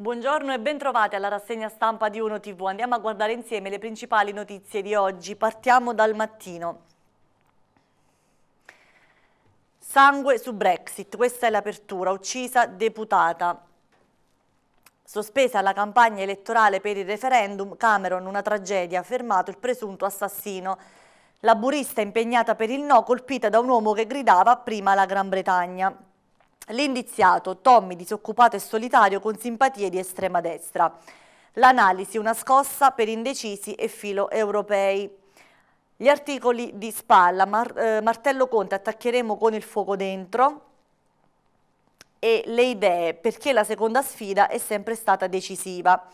Buongiorno e bentrovati alla rassegna stampa di Uno TV. Andiamo a guardare insieme le principali notizie di oggi. Partiamo dal mattino. Sangue su Brexit, questa è l'apertura, uccisa deputata. Sospesa la campagna elettorale per il referendum, Cameron una tragedia, fermato il presunto assassino. Laburista impegnata per il no colpita da un uomo che gridava prima la Gran Bretagna. L'indiziato, Tommy, disoccupato e solitario con simpatie di estrema destra. L'analisi, una scossa per indecisi e filo europei. Gli articoli di spalla, Mar eh, Martello Conte, attaccheremo con il fuoco dentro e le idee, perché la seconda sfida è sempre stata decisiva.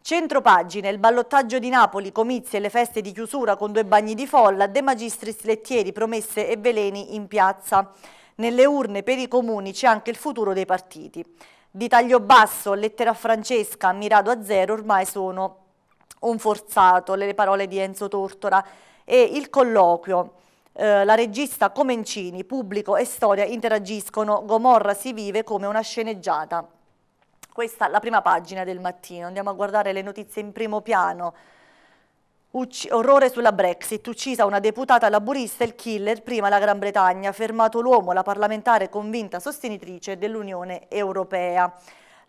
Centro pagine, il ballottaggio di Napoli, comizi e le feste di chiusura con due bagni di folla, De Magistris lettieri, promesse e veleni in piazza. Nelle urne per i comuni c'è anche il futuro dei partiti. Di taglio basso, lettera Francesca, mirato a zero, ormai sono un forzato, le parole di Enzo Tortora e il colloquio. Eh, la regista Comencini, pubblico e storia interagiscono, Gomorra si vive come una sceneggiata. Questa è la prima pagina del mattino, andiamo a guardare le notizie in primo piano. Ucc orrore sulla Brexit, uccisa una deputata laburista, il killer prima la Gran Bretagna, fermato l'uomo, la parlamentare convinta sostenitrice dell'Unione Europea.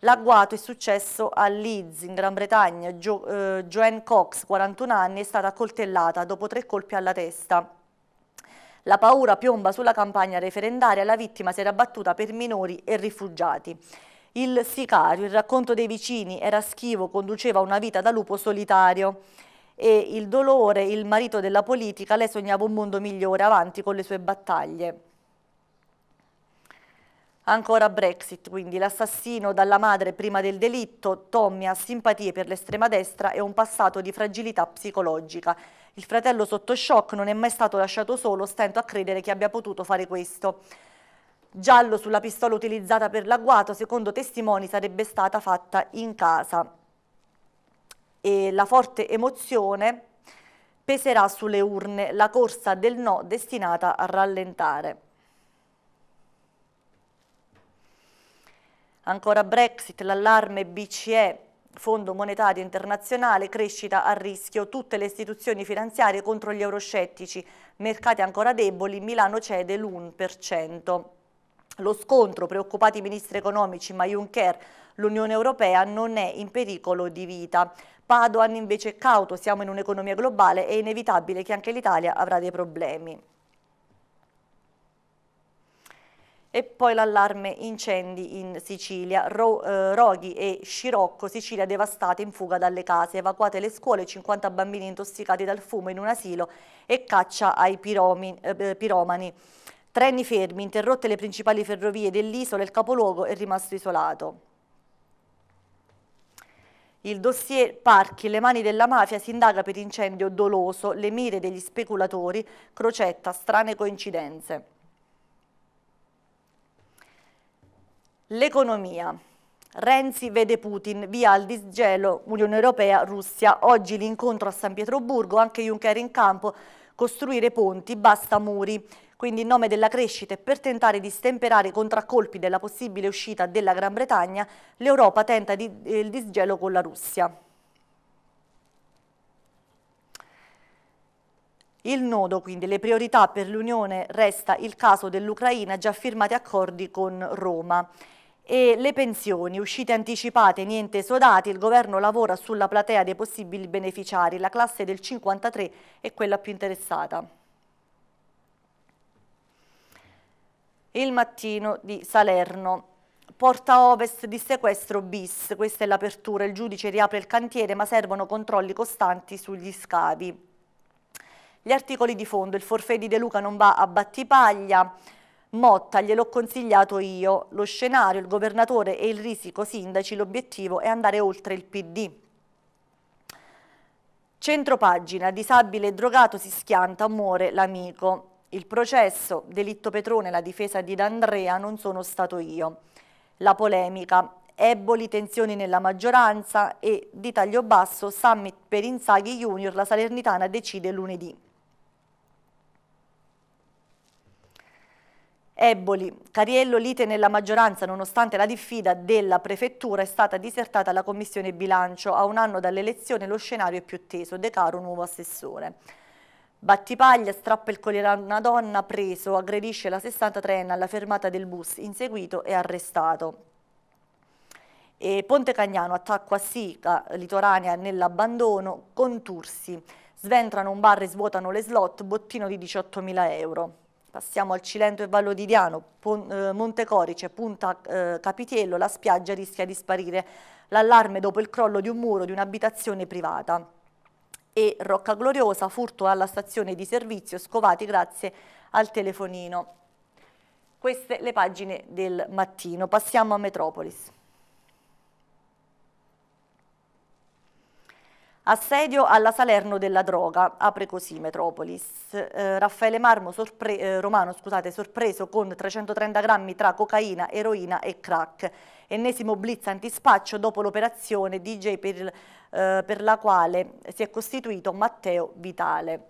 L'agguato è successo a Leeds, in Gran Bretagna. Jo eh, Joanne Cox, 41 anni, è stata coltellata dopo tre colpi alla testa. La paura piomba sulla campagna referendaria, la vittima si era battuta per minori e rifugiati. Il sicario, il racconto dei vicini, era schivo, conduceva una vita da lupo solitario e il dolore, il marito della politica, lei sognava un mondo migliore avanti con le sue battaglie. Ancora Brexit, quindi l'assassino dalla madre prima del delitto, Tommy ha simpatie per l'estrema destra e un passato di fragilità psicologica. Il fratello sotto shock non è mai stato lasciato solo, stento a credere che abbia potuto fare questo. Giallo sulla pistola utilizzata per l'agguato, secondo testimoni, sarebbe stata fatta in casa e la forte emozione peserà sulle urne la corsa del no destinata a rallentare. Ancora Brexit, l'allarme BCE, Fondo Monetario Internazionale, crescita a rischio, tutte le istituzioni finanziarie contro gli euroscettici, mercati ancora deboli, Milano cede l'1%. Lo scontro, preoccupati i ministri economici ma Juncker, l'Unione Europea non è in pericolo di vita. Padoan invece è cauto, siamo in un'economia globale, è inevitabile che anche l'Italia avrà dei problemi. E poi l'allarme incendi in Sicilia, Ro, eh, Roghi e Scirocco, Sicilia devastate in fuga dalle case, evacuate le scuole, 50 bambini intossicati dal fumo in un asilo e caccia ai piromi, eh, eh piromani. Treni fermi, interrotte le principali ferrovie dell'isola, il capoluogo è rimasto isolato. Il dossier Parchi, le mani della mafia, si indaga per incendio doloso, le mire degli speculatori, crocetta, strane coincidenze. L'economia. Renzi vede Putin, via al disgelo, Unione Europea, Russia. Oggi l'incontro a San Pietroburgo, anche Juncker in campo, costruire ponti, basta muri. Quindi in nome della crescita e per tentare di stemperare i contraccolpi della possibile uscita della Gran Bretagna, l'Europa tenta di, eh, il disgelo con la Russia. Il nodo, quindi le priorità per l'Unione resta il caso dell'Ucraina, già firmati accordi con Roma. E le pensioni, uscite anticipate, niente esodati, il governo lavora sulla platea dei possibili beneficiari, la classe del 53 è quella più interessata. il mattino di Salerno. Porta Ovest di sequestro bis, questa è l'apertura, il giudice riapre il cantiere ma servono controlli costanti sugli scavi. Gli articoli di fondo, il forfè di De Luca non va a Battipaglia, Motta gliel'ho consigliato io, lo scenario, il governatore e il risico sindaci, l'obiettivo è andare oltre il PD. Centropagina, disabile e drogato si schianta, muore l'amico. Il processo, delitto Petrone la difesa di D'Andrea non sono stato io. La polemica, eboli tensioni nella maggioranza e di taglio basso summit per Inzaghi Junior la Salernitana decide lunedì. Eboli, Cariello lite nella maggioranza nonostante la diffida della prefettura è stata disertata la commissione bilancio. A un anno dall'elezione lo scenario è più teso, De Caro nuovo assessore. Battipaglia strappa il colliere a una donna, preso, aggredisce la 63enne alla fermata del bus, inseguito e arrestato. E Ponte Cagnano, attacco a Sica, litoranea nell'abbandono, contursi, sventrano un bar e svuotano le slot, bottino di 18.000 euro. Passiamo al Cilento e Vallo di Diano, Pon eh, Montecorice, Punta eh, Capitiello, la spiaggia rischia di sparire. L'allarme dopo il crollo di un muro di un'abitazione privata e Rocca Gloriosa, furto alla stazione di servizio, scovati grazie al telefonino. Queste le pagine del mattino. Passiamo a Metropolis. Assedio alla Salerno della droga, apre così Metropolis. Eh, Raffaele Marmo sorpre eh, Romano scusate, sorpreso con 330 grammi tra cocaina, eroina e crack. Ennesimo blitz antispaccio dopo l'operazione DJ per, eh, per la quale si è costituito Matteo Vitale.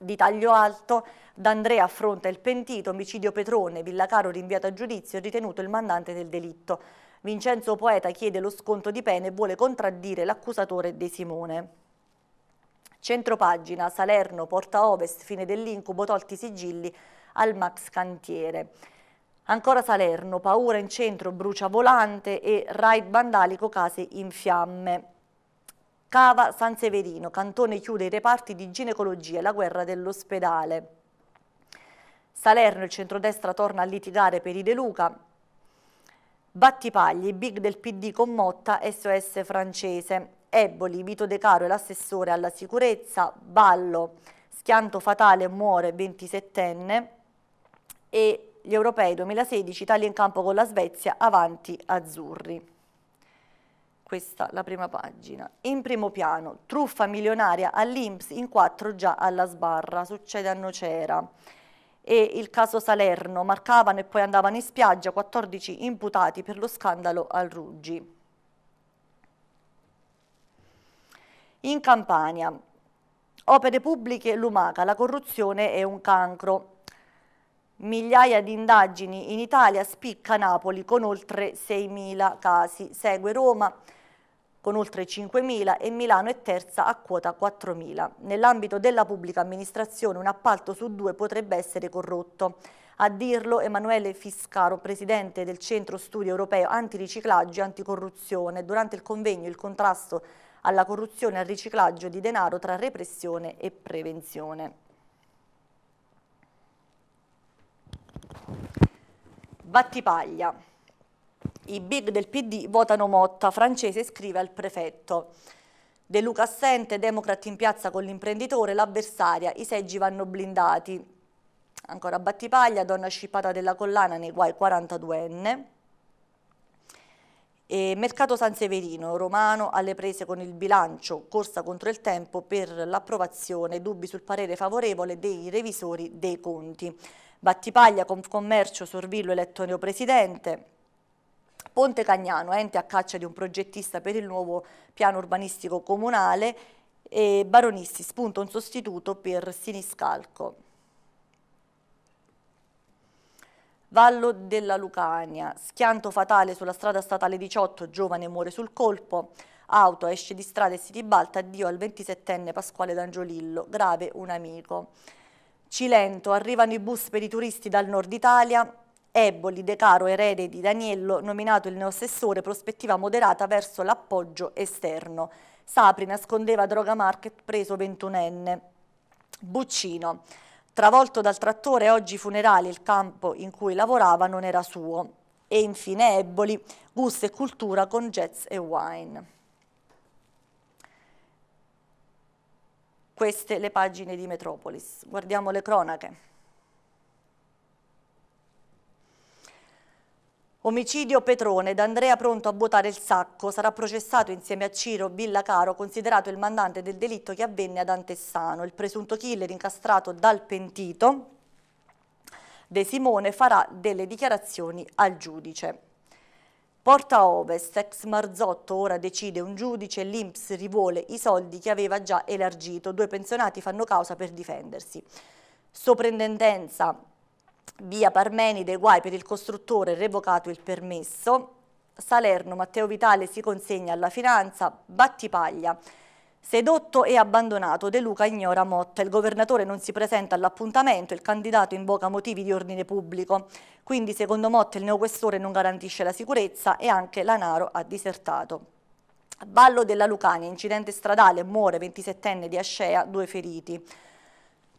Di taglio alto, D'Andrea affronta il pentito, omicidio Petrone, Villacaro rinviato a giudizio, ritenuto il mandante del delitto. Vincenzo Poeta chiede lo sconto di pene e vuole contraddire l'accusatore De Simone. Centropagina, Salerno, Porta Ovest, fine dell'incubo, tolti i sigilli al Max Cantiere. Ancora Salerno, paura in centro, brucia volante e raid vandalico, case in fiamme. Cava San Severino, Cantone chiude i reparti di ginecologia e la guerra dell'ospedale. Salerno, il centrodestra torna a litigare per i De Luca, Battipagli, big del PD con Motta, SOS francese, Eboli, Vito De Caro e l'assessore alla sicurezza, Ballo, schianto fatale, muore 27enne e gli europei 2016, Italia in campo con la Svezia, avanti azzurri. Questa la prima pagina. In primo piano, truffa milionaria all'Inps in quattro già alla sbarra, succede a Nocera e il caso Salerno, marcavano e poi andavano in spiaggia 14 imputati per lo scandalo al Ruggi. In Campania, opere pubbliche lumaca, la corruzione è un cancro. Migliaia di indagini in Italia spicca Napoli con oltre 6.000 casi, segue Roma con oltre 5.000 e Milano è terza a quota 4.000. Nell'ambito della pubblica amministrazione un appalto su due potrebbe essere corrotto. A dirlo Emanuele Fiscaro, presidente del Centro Studio Europeo Antiriciclaggio e Anticorruzione, durante il convegno Il contrasto alla corruzione e al riciclaggio di denaro tra repressione e prevenzione. Battipaglia. I big del PD votano Motta, francese scrive al prefetto. De Luca assente, Democrat in piazza con l'imprenditore, l'avversaria, i seggi vanno blindati. Ancora Battipaglia, donna scippata della collana nei guai 42enne. E Mercato San Severino, romano, alle prese con il bilancio, corsa contro il tempo per l'approvazione, dubbi sul parere favorevole dei revisori dei conti. Battipaglia, Confcommercio, Sorvillo eletto neopresidente. Ponte Cagnano, ente a caccia di un progettista per il nuovo piano urbanistico comunale e Baronisti spunta un sostituto per Siniscalco. Vallo della Lucania, schianto fatale sulla strada statale 18, giovane muore sul colpo, auto esce di strada e si ribalta, addio al 27enne Pasquale D'Angiolillo, grave un amico. Cilento, arrivano i bus per i turisti dal nord Italia, Eboli, De Caro, erede di Daniello, nominato il neoassessore, prospettiva moderata verso l'appoggio esterno. Sapri nascondeva droga market preso 21enne. Buccino. Travolto dal trattore, oggi funerali, il campo in cui lavorava non era suo. E infine Eboli, gusto e cultura con jazz e wine. Queste le pagine di Metropolis. Guardiamo le cronache. Omicidio Petrone, D'Andrea pronto a buttare il sacco, sarà processato insieme a Ciro Villacaro, considerato il mandante del delitto che avvenne ad Antessano. Il presunto killer incastrato dal pentito De Simone farà delle dichiarazioni al giudice. Porta Ovest, ex Marzotto, ora decide un giudice, l'Inps rivuole i soldi che aveva già elargito, due pensionati fanno causa per difendersi. Soprintendenza via Parmenide, guai per il costruttore, revocato il permesso, Salerno, Matteo Vitale si consegna alla finanza, Battipaglia, sedotto e abbandonato, De Luca ignora Motta, il governatore non si presenta all'appuntamento, il candidato invoca motivi di ordine pubblico, quindi secondo Motta il neoquestore non garantisce la sicurezza e anche Lanaro ha disertato. Ballo della Lucania, incidente stradale, muore 27enne di Ascea, due feriti.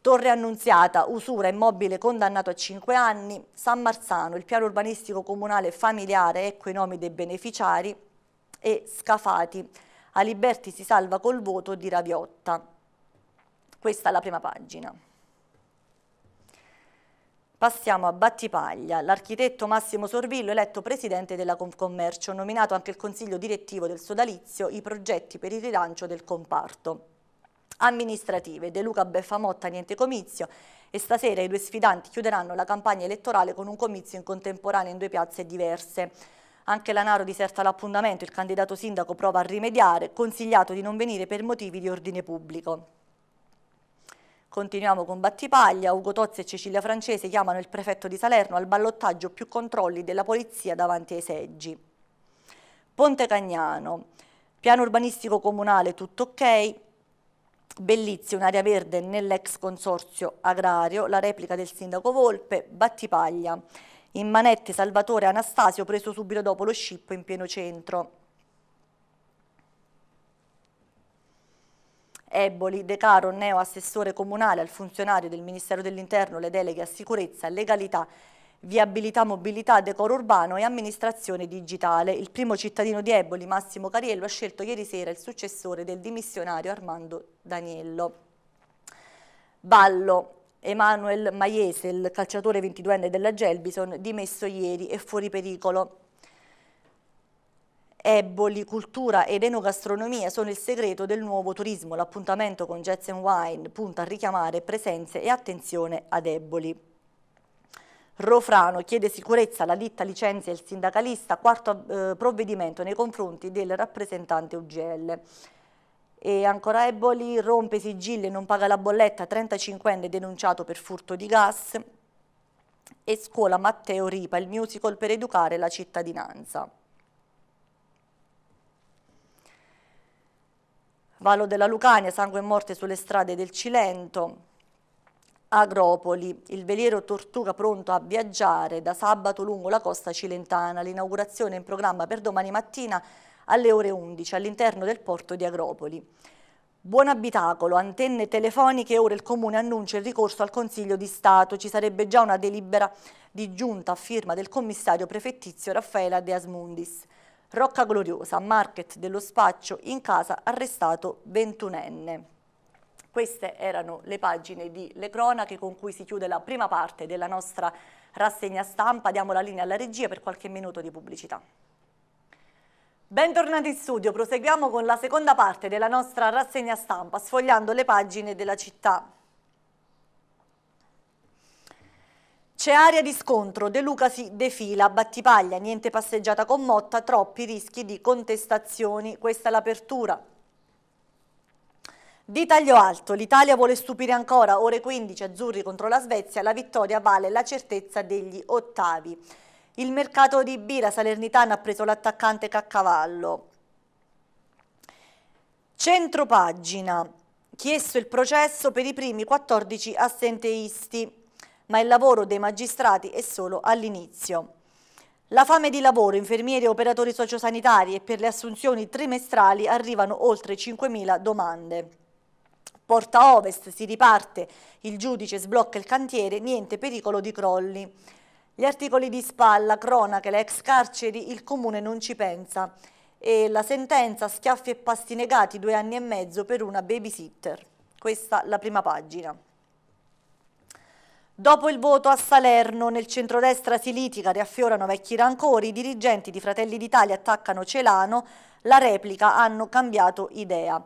Torre Annunziata, usura immobile condannato a 5 anni, San Marzano, il piano urbanistico comunale familiare, ecco i nomi dei beneficiari, e Scafati, Aliberti si salva col voto di Raviotta. Questa è la prima pagina. Passiamo a Battipaglia. L'architetto Massimo Sorvillo, eletto presidente della Confcommercio, nominato anche il consiglio direttivo del sodalizio, i progetti per il rilancio del comparto amministrative. De Luca Beffamotta niente comizio e stasera i due sfidanti chiuderanno la campagna elettorale con un comizio in contemporanea in due piazze diverse. Anche l'Anaro diserta l'appuntamento, il candidato sindaco prova a rimediare, consigliato di non venire per motivi di ordine pubblico. Continuiamo con Battipaglia, Ugo Tozzi e Cecilia Francese chiamano il prefetto di Salerno al ballottaggio più controlli della polizia davanti ai seggi. Ponte Cagnano, piano urbanistico comunale tutto ok, Bellizzi, un'area verde nell'ex consorzio agrario, la replica del sindaco Volpe, Battipaglia. In manette Salvatore Anastasio preso subito dopo lo scippo in pieno centro. Eboli, De Caro, neo assessore comunale al funzionario del Ministero dell'Interno, le deleghe a sicurezza, legalità viabilità, mobilità, decoro urbano e amministrazione digitale. Il primo cittadino di Eboli, Massimo Cariello, ha scelto ieri sera il successore del dimissionario Armando Daniello. Ballo. Emanuel Maiese, il calciatore 22enne della Gelbison, dimesso ieri e fuori pericolo. Eboli, cultura ed enogastronomia sono il segreto del nuovo turismo. L'appuntamento con Jets and Wine punta a richiamare presenze e attenzione ad Eboli. Rofrano chiede sicurezza, la ditta licenzia il sindacalista, quarto eh, provvedimento nei confronti del rappresentante UGL. E ancora Eboli rompe sigilli e non paga la bolletta, 35enne denunciato per furto di gas e scuola Matteo Ripa, il musical per educare la cittadinanza. Vallo della Lucania, sangue e morte sulle strade del Cilento. Agropoli, il veliero Tortuga pronto a viaggiare da sabato lungo la costa cilentana. L'inaugurazione è in programma per domani mattina alle ore 11 all'interno del porto di Agropoli. Buon abitacolo, antenne telefoniche, ora il Comune annuncia il ricorso al Consiglio di Stato. Ci sarebbe già una delibera di giunta a firma del commissario prefettizio Raffaela De Asmundis. Rocca Gloriosa, market dello spaccio, in casa arrestato 21enne. Queste erano le pagine di Le Cronache con cui si chiude la prima parte della nostra rassegna stampa. Diamo la linea alla regia per qualche minuto di pubblicità. Bentornati in studio, proseguiamo con la seconda parte della nostra rassegna stampa, sfogliando le pagine della città. C'è aria di scontro, De Luca si defila, battipaglia, niente passeggiata con Motta, troppi rischi di contestazioni. Questa è l'apertura di taglio alto, l'Italia vuole stupire ancora, ore 15 azzurri contro la Svezia, la vittoria vale la certezza degli ottavi. Il mercato di Bira Salernitana ha preso l'attaccante Caccavallo. Centropagina, chiesto il processo per i primi 14 assenteisti, ma il lavoro dei magistrati è solo all'inizio. La fame di lavoro, infermieri e operatori sociosanitari e per le assunzioni trimestrali arrivano oltre 5.000 domande. Porta Ovest si riparte, il giudice sblocca il cantiere, niente pericolo di crolli. Gli articoli di spalla, cronache, le ex carceri, il comune non ci pensa. E la sentenza, schiaffi e pasti negati, due anni e mezzo per una babysitter. Questa la prima pagina. Dopo il voto a Salerno, nel centrodestra si litiga, riaffiorano vecchi rancori, i dirigenti di Fratelli d'Italia attaccano Celano, la replica hanno cambiato idea.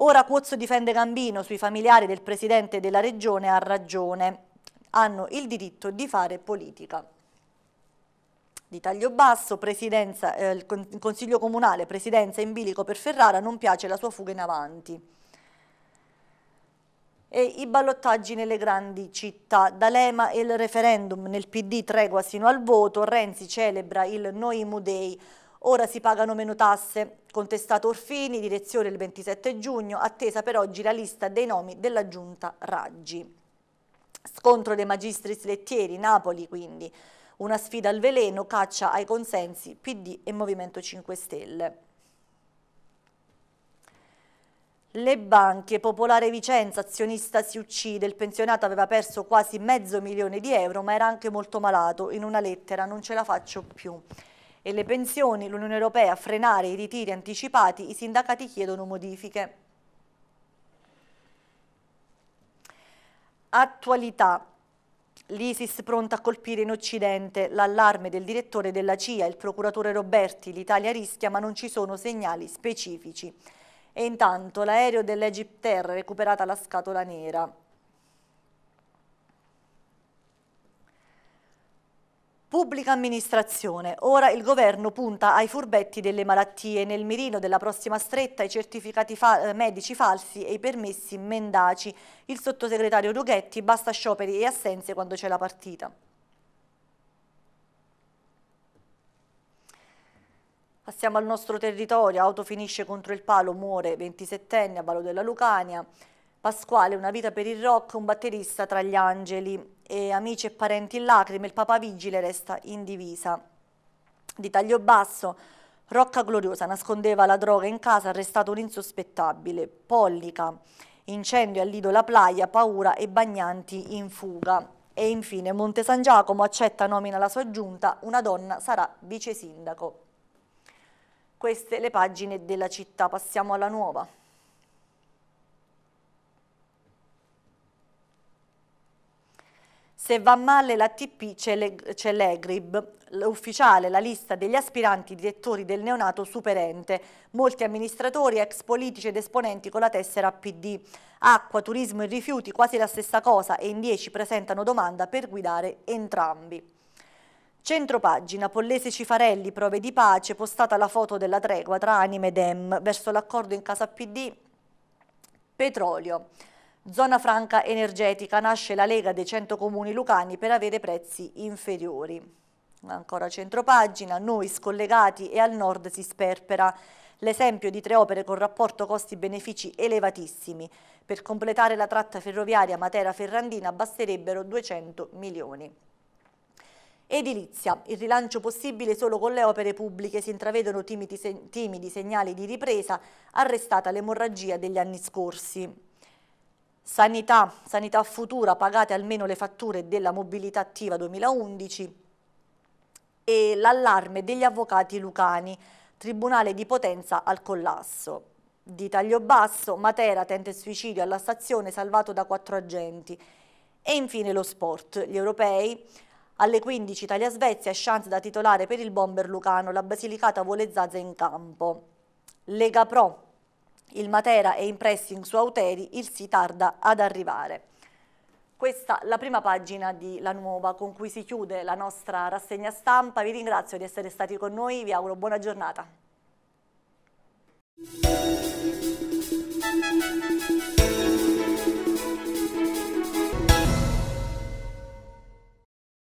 Ora Cuozzo difende Gambino sui familiari del presidente della regione ha ragione. Hanno il diritto di fare politica di taglio basso, eh, il Consiglio Comunale, presidenza in bilico per Ferrara, non piace la sua fuga in avanti. E I ballottaggi nelle grandi città, D'Alema e il referendum nel PD tregua sino al voto, Renzi celebra il Noimudei. Day. Ora si pagano meno tasse. Contestato Orfini, direzione il 27 giugno, attesa per oggi la lista dei nomi della giunta Raggi. Scontro dei magistri slettieri, Napoli quindi. Una sfida al veleno, caccia ai consensi PD e Movimento 5 Stelle. Le banche, Popolare Vicenza, azionista si uccide, il pensionato aveva perso quasi mezzo milione di euro ma era anche molto malato, in una lettera non ce la faccio più e le pensioni, l'Unione Europea a frenare i ritiri anticipati, i sindacati chiedono modifiche. Attualità. L'ISIS pronta a colpire in Occidente, l'allarme del direttore della CIA, il procuratore Roberti, l'Italia rischia ma non ci sono segnali specifici. E intanto l'aereo dell'Egypter recuperata la scatola nera. Pubblica amministrazione. Ora il governo punta ai furbetti delle malattie. Nel mirino della prossima stretta i certificati fa eh, medici falsi e i permessi mendaci. Il sottosegretario Rughetti basta scioperi e assenze quando c'è la partita. Passiamo al nostro territorio. Auto finisce contro il palo, muore 27enne a Ballo della Lucania. Pasquale, una vita per il rock, un batterista tra gli angeli e amici e parenti in lacrime, il Papa vigile resta in divisa. Di taglio basso, Rocca Gloriosa nascondeva la droga in casa, arrestato un insospettabile, Pollica, incendio all'Ido La Playa, paura e bagnanti in fuga. E infine Monte San Giacomo accetta nomina la sua giunta, una donna sarà vice sindaco. Queste le pagine della città, passiamo alla nuova. Se va male l'ATP TP c'è l'Egrib, ufficiale la lista degli aspiranti direttori del neonato superente, molti amministratori, ex politici ed esponenti con la tessera PD. Acqua, turismo e rifiuti quasi la stessa cosa e in 10 presentano domanda per guidare entrambi. Centropagina, Pollese Cifarelli, prove di pace, postata la foto della tregua tra Anime e Dem verso l'accordo in casa PD Petrolio. Zona franca energetica, nasce la Lega dei 100 comuni lucani per avere prezzi inferiori. Ancora centropagina, noi scollegati e al nord si sperpera. L'esempio di tre opere con rapporto costi-benefici elevatissimi. Per completare la tratta ferroviaria Matera-Ferrandina basterebbero 200 milioni. Edilizia. Il rilancio possibile solo con le opere pubbliche. Si intravedono timidi, timidi segnali di ripresa, arrestata l'emorragia degli anni scorsi. Sanità, sanità futura, pagate almeno le fatture della mobilità attiva 2011 e l'allarme degli avvocati lucani, tribunale di potenza al collasso. Di taglio basso, Matera tenta il suicidio alla stazione salvato da quattro agenti. E infine lo sport, gli europei. Alle 15 Italia-Svezia, chance da titolare per il bomber lucano, la Basilicata vuole Zaza in campo. Lega Pro, il Matera è in pressing su Auteri, il si tarda ad arrivare. Questa è la prima pagina di La Nuova con cui si chiude la nostra rassegna stampa. Vi ringrazio di essere stati con noi, vi auguro buona giornata.